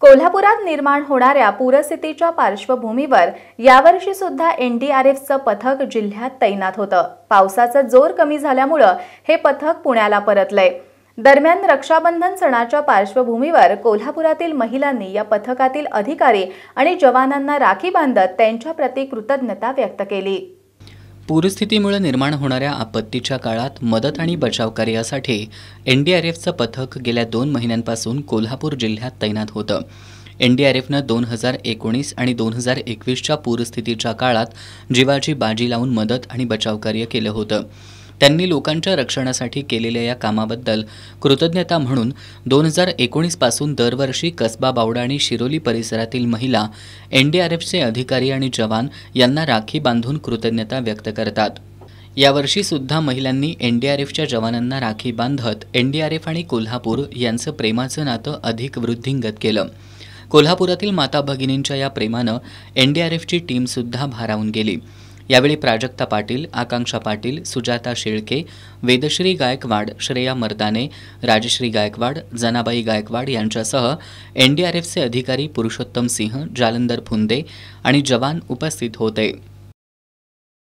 कोल्हापुरात निर्माण होणाऱ्या पूरस्थितीच्या पार्श्वभूमीवर यावर्षी सुद्धा एनडीआरएफचं पथक जिल्ह्यात तैनात होतं पावसाचा जोर कमी झाल्यामुळं हे पथक पुण्याला परतलंय दरम्यान रक्षाबंधन सणाच्या पार्श्वभूमीवर कोल्हापुरातील महिलांनी या पथकातील अधिकारी आणि जवानांना राखी बांधत त्यांच्याप्रती कृतज्ञता व्यक्त केली पूरस्थितीमुळे निर्माण होणाऱ्या आपत्तीच्या काळात मदत आणि बचाव कार्यासाठी एन डी आर एफचं पथक गेल्या दोन महिन्यांपासून कोल्हापूर जिल्ह्यात तैनात होतं एन डी आर एफनं दोन हजार एकोणीस आणि दोन हजार एकवीसच्या पूरस्थितीच्या काळात जीवाची बाजी लावून मदत आणि बचावकार्य केलं होतं त्यांनी लोकांच्या रक्षणासाठी केलेल्या या कामाबद्दल कृतज्ञता म्हणून दोन हजार एकोणीसपासून दरवर्षी कसबा बावडा आणि शिरोली परिसरातील महिला एनडीआरएफचे अधिकारी आणि जवान यांना राखी बांधून कृतज्ञता व्यक्त करतात यावर्षी सुद्धा महिलांनी एनडीआरएफच्या जवानांना राखी बांधत एनडीआरएफ आणि कोल्हापूर यांचं प्रेमाचं नातं अधिक वृद्धिंगत केलं कोल्हापुरातील माता भगिनींच्या या प्रेमानं एनडीआरएफची टीमसुद्धा भारावून गेली यावेळी प्राजक्ता पाटील आकांक्षा पाटील सुजाता शेळके वेदश्री गायकवाड श्रेया मर्दाने राजश्री गायकवाड जनाबाई गायकवाड यांच्यासह एनडीआरएफचे अधिकारी पुरुषोत्तम सिंह जालंदर फुंदे आणि जवान उपस्थित होते